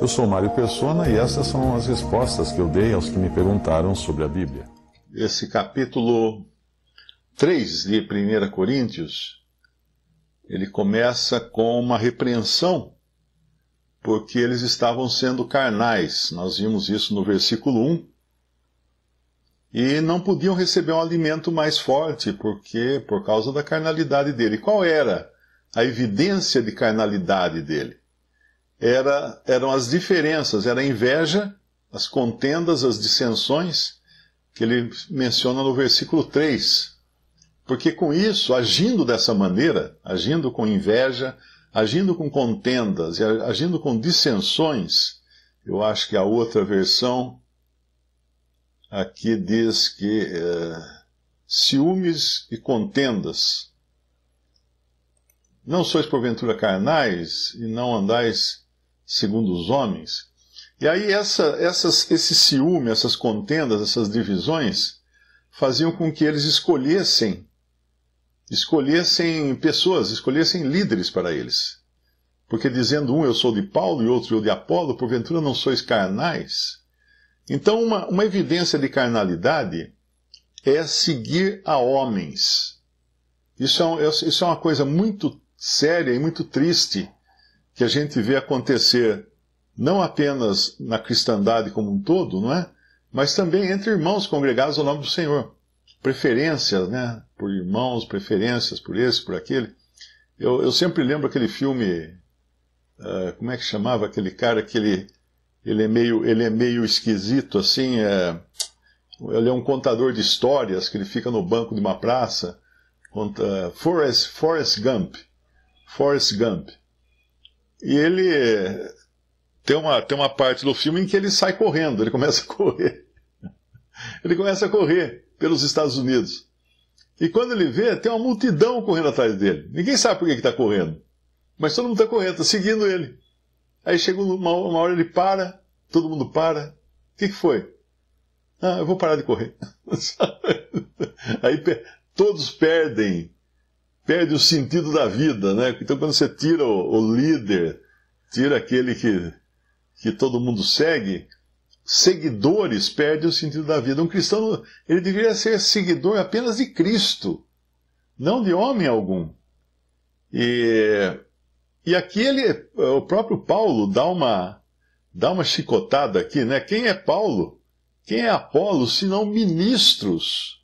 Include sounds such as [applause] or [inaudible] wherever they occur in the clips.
Eu sou Mário Persona e essas são as respostas que eu dei aos que me perguntaram sobre a Bíblia. Esse capítulo 3 de 1 Coríntios, ele começa com uma repreensão porque eles estavam sendo carnais. Nós vimos isso no versículo 1. E não podiam receber um alimento mais forte, porque por causa da carnalidade dele. Qual era a evidência de carnalidade dele? era, eram as diferenças, era a inveja, as contendas, as dissensões, que ele menciona no versículo 3. Porque com isso, agindo dessa maneira, agindo com inveja, agindo com contendas e agindo com dissensões, eu acho que a outra versão aqui diz que é, ciúmes e contendas. Não sois porventura carnais e não andais segundo os homens. E aí essa, essas, esse ciúme, essas contendas, essas divisões faziam com que eles escolhessem escolhessem pessoas, escolhessem líderes para eles. Porque dizendo um eu sou de Paulo e outro eu de Apolo, porventura não sois carnais. Então uma, uma evidência de carnalidade é seguir a homens. Isso é, isso é uma coisa muito séria e muito triste que a gente vê acontecer não apenas na cristandade como um todo, não é? Mas também entre irmãos congregados ao nome do Senhor. Preferências, né? Por irmãos, preferências por esse, por aquele. Eu, eu sempre lembro aquele filme, uh, como é que chamava aquele cara que ele, ele, é, meio, ele é meio esquisito, assim, é, ele é um contador de histórias que ele fica no banco de uma praça, conta, uh, Forrest, Forrest Gump. Forrest Gump. E ele tem uma, tem uma parte do filme em que ele sai correndo, ele começa a correr. Ele começa a correr pelos Estados Unidos. E quando ele vê, tem uma multidão correndo atrás dele. Ninguém sabe por que está correndo. Mas todo mundo está correndo, está seguindo ele. Aí chega uma, uma, hora ele para, todo mundo para. O que, que foi? Ah, eu vou parar de correr. [laughs] Aí todos perdem perde o sentido da vida, né? Então quando você tira o, o líder, tira aquele que, que todo mundo segue, seguidores perdem o sentido da vida. Um cristão, ele deveria ser seguidor apenas de Cristo, não de homem algum. E, e aqui ele, o próprio Paulo dá uma, dá uma chicotada aqui, né? Quem é Paulo? Quem é Apolo, Se não ministros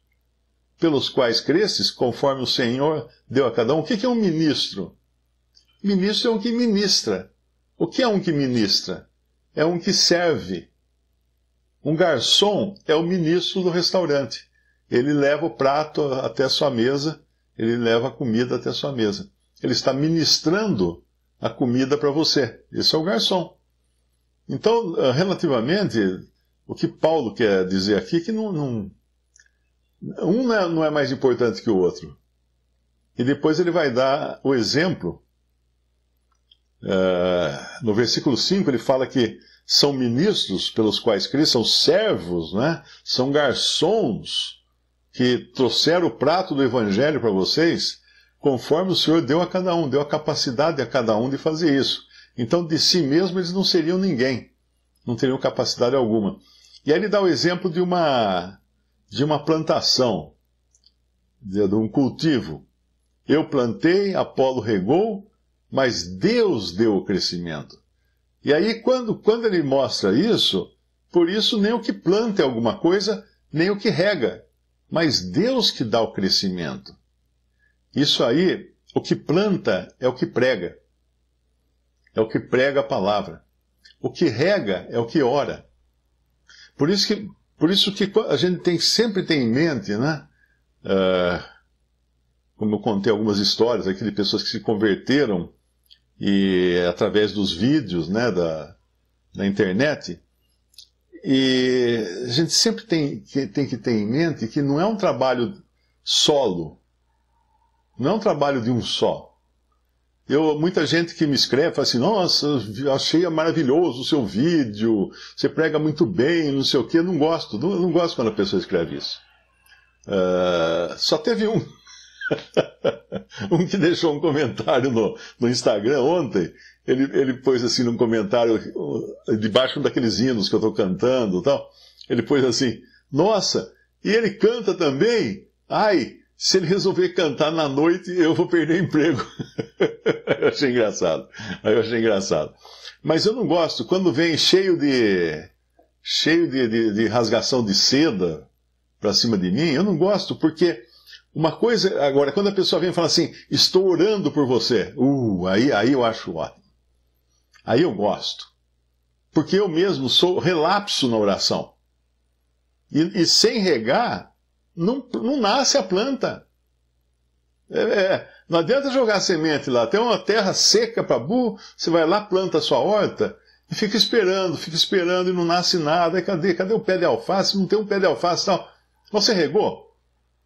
pelos quais cresces, conforme o Senhor deu a cada um. O que é um ministro? Ministro é um que ministra. O que é um que ministra? É um que serve. Um garçom é o ministro do restaurante. Ele leva o prato até sua mesa, ele leva a comida até sua mesa. Ele está ministrando a comida para você. Esse é o garçom. Então, eh, relativamente, o que Paulo quer dizer aqui é que não, não um é, não é mais importante que o outro. E depois ele vai dar o exemplo. Uh, no versículo 5 ele fala que são ministros pelos quais Cristo, são servos, né? são garçons que trouxeram o prato do Evangelho para vocês, conforme o Senhor deu a cada um, deu a capacidade a cada um de fazer isso. Então, de si mesmo, eles não seriam ninguém, não teriam capacidade alguma. E aí ele dá o exemplo de uma de uma plantação, de, de um cultivo. Eu plantei, Apolo regou, mas Deus deu o crescimento. E aí, quando, quando ele mostra isso, por isso nem o que planta é alguma coisa, nem o que rega, mas Deus que dá o crescimento. Isso aí, o que planta é o que prega. É o que prega a palavra. O que rega é o que ora. Por isso que por isso que a gente tem, sempre tem em mente, né? Uh, como eu contei algumas histórias aqui de pessoas que se converteram e através dos vídeos, né, da, da internet. E a gente sempre tem que, tem que ter em mente que não é um trabalho solo, não é um trabalho de um só. Eu, muita gente que me escreve fala assim: Nossa, achei maravilhoso o seu vídeo, você prega muito bem, não sei o quê. não gosto, não, não gosto quando a pessoa escreve isso. Uh, só teve um. [laughs] um que deixou um comentário no, no Instagram ontem. Ele, ele pôs assim num comentário, debaixo daqueles hinos que eu estou cantando e tal. Ele pôs assim: Nossa, e ele canta também? Ai, se ele resolver cantar na noite, eu vou perder emprego. [laughs] eu achei engraçado. Aí Eu achei engraçado. Mas eu não gosto. Quando vem cheio de. cheio de, de, de rasgação de seda para cima de mim, eu não gosto, porque. Uma coisa, agora, quando a pessoa vem e fala assim, estou orando por você, uh, aí, aí eu acho ótimo. Aí eu gosto. Porque eu mesmo sou relapso na oração. E, e sem regar, não, não nasce a planta. É, é, não adianta jogar semente lá. Tem uma terra seca para burro, você vai lá, planta a sua horta e fica esperando, fica esperando e não nasce nada. E cadê? Cadê o pé de alface? Não tem um pé de alface tal. Você regou?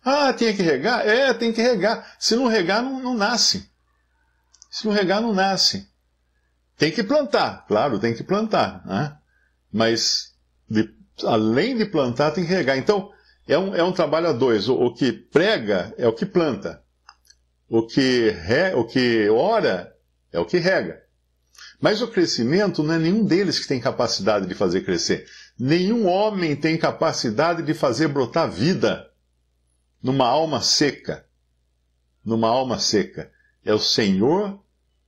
Ah, tinha que regar? É, tem que regar. Se não regar, não, não nasce. Se não regar, não nasce. Tem que plantar, claro, tem que plantar. Né? Mas de, além de plantar, tem que regar. Então, é um, é um trabalho a dois. O, o que prega é o que planta. O que, re, o que ora é o que rega. Mas o crescimento não é nenhum deles que tem capacidade de fazer crescer. Nenhum homem tem capacidade de fazer brotar vida numa alma seca. Numa alma seca. É o Senhor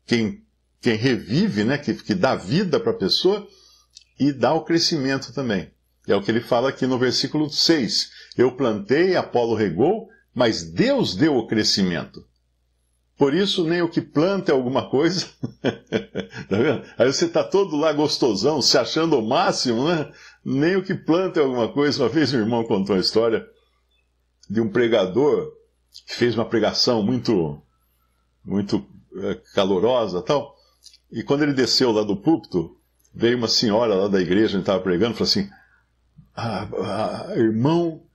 quem, quem revive, né, que, que dá vida para a pessoa e dá o crescimento também. É o que ele fala aqui no versículo 6. Eu plantei, Apolo regou, mas Deus deu o crescimento. Por isso, nem o que planta é alguma coisa. [laughs] tá vendo? Aí você está todo lá gostosão, se achando o máximo, né? Nem o que planta é alguma coisa. Uma vez meu irmão contou a história de um pregador que fez uma pregação muito, muito eh, calorosa tal. E quando ele desceu lá do púlpito, veio uma senhora lá da igreja onde estava pregando e falou assim: ah, ah, irmão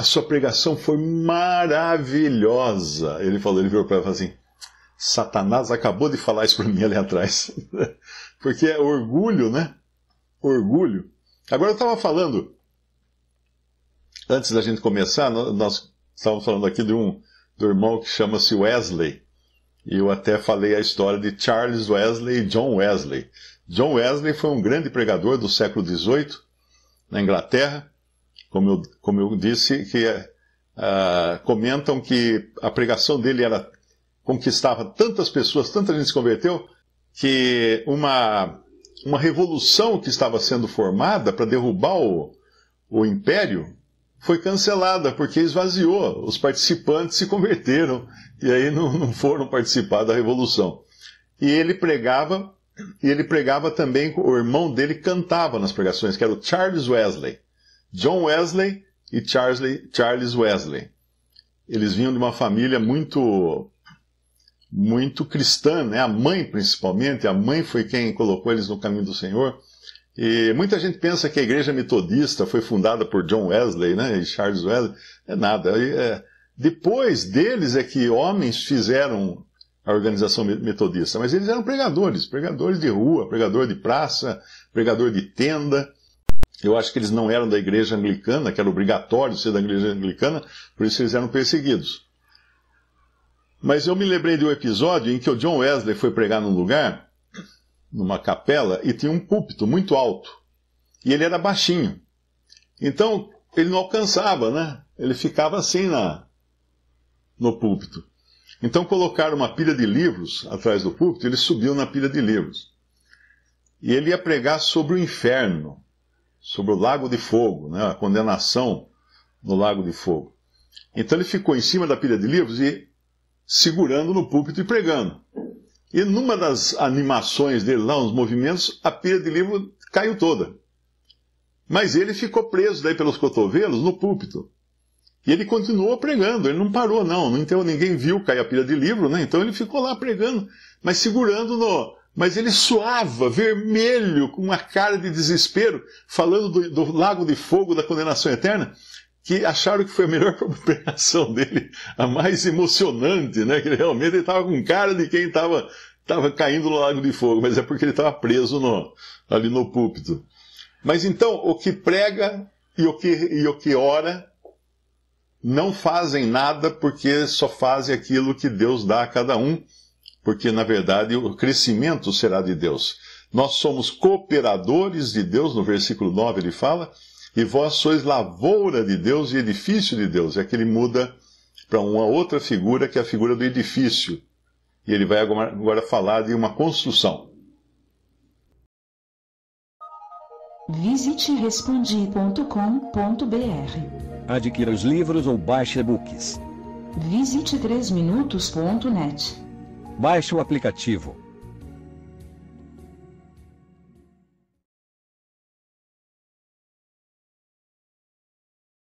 a sua pregação foi maravilhosa. Ele falou, ele virou para ela e falou assim: Satanás acabou de falar isso para mim ali atrás. [laughs] Porque é orgulho, né? Orgulho. Agora eu estava falando, antes da gente começar, nós estávamos falando aqui de um do irmão que chama-se Wesley. E eu até falei a história de Charles Wesley e John Wesley. John Wesley foi um grande pregador do século XVIII na Inglaterra como eu, como eu disse, que uh, comentam que a pregação dele era conquistava tantas pessoas, tanta gente se converteu, que uma, uma revolução que estava sendo formada para derrubar o, o império foi cancelada, porque esvaziou. Os participantes se converteram e aí não, não foram participar da revolução. E ele pregava, e ele pregava também, o irmão dele cantava nas pregações, que era o Charles Wesley. John Wesley e Charles Wesley. Eles vinham de uma família muito muito cristã, né? A mãe principalmente, a mãe foi quem colocou eles no caminho do Senhor. E muita gente pensa que a igreja metodista foi fundada por John Wesley, né? E Charles Wesley é nada. É, depois deles é que homens fizeram a organização metodista, mas eles eram pregadores, pregadores de rua, pregador de praça, pregador de tenda. Eu acho que eles não eram da igreja anglicana, que era obrigatório ser da igreja anglicana, por isso eles eram perseguidos. Mas eu me lembrei de um episódio em que o John Wesley foi pregar num lugar, numa capela, e tinha um púlpito muito alto. E ele era baixinho. Então, ele não alcançava, né? Ele ficava assim na, no púlpito. Então colocaram uma pilha de livros atrás do púlpito, ele subiu na pilha de livros. E ele ia pregar sobre o inferno sobre o Lago de Fogo, né, a condenação no Lago de Fogo. Então ele ficou em cima da pilha de livros e segurando no púlpito e pregando. E numa das animações dele lá, uns movimentos, a pilha de livro caiu toda. Mas ele ficou preso daí pelos cotovelos no púlpito. E ele continuou pregando, ele não parou não, então ninguém viu cair a pilha de livro, né? Então ele ficou lá pregando, mas segurando no, mas ele suava, vermelho, com uma cara de desespero, falando do, do lago de fogo da condenação eterna, que acharam que foi a melhor [laughs] pregação dele, a mais emocionante, né? Que ele realmente estava com cara de quem estava tava caindo no lago de fogo, mas é porque ele estava preso no, ali no púlpito. Mas então, o que prega e o que, e o que ora não fazem nada porque só fazem aquilo que Deus dá a cada um porque na verdade o crescimento será de Deus. Nós somos cooperadores de Deus, no versículo 9 ele fala, e vós sois lavoura de Deus e edifício de Deus. É que ele muda para uma outra figura, que é a figura do edifício. E ele vai agora falar de uma construção. Visite respondi.com.br. Adquira os livros ou baixe e-books. Visite 3minutos.net. Baixe o aplicativo.